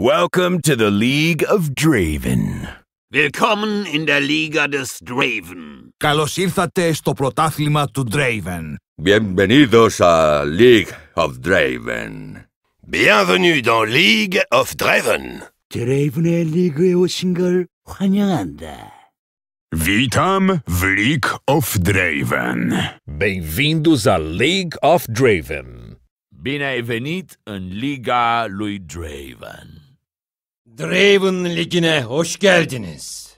Welcome to the League of Draven. Willkommen in der Liga des Draven. Καλώς ήρθατε στο πρωτάθλημα του Draven. Bienvenidos a League of Draven. Bienvenue dans League of Draven. Draven의 리그에 오신 걸 환영한다. Witam w League of Draven. Bem-vindos à League of Draven. Bine ai venit în Liga lui Draven. Draven Ligi'ne hoş geldiniz.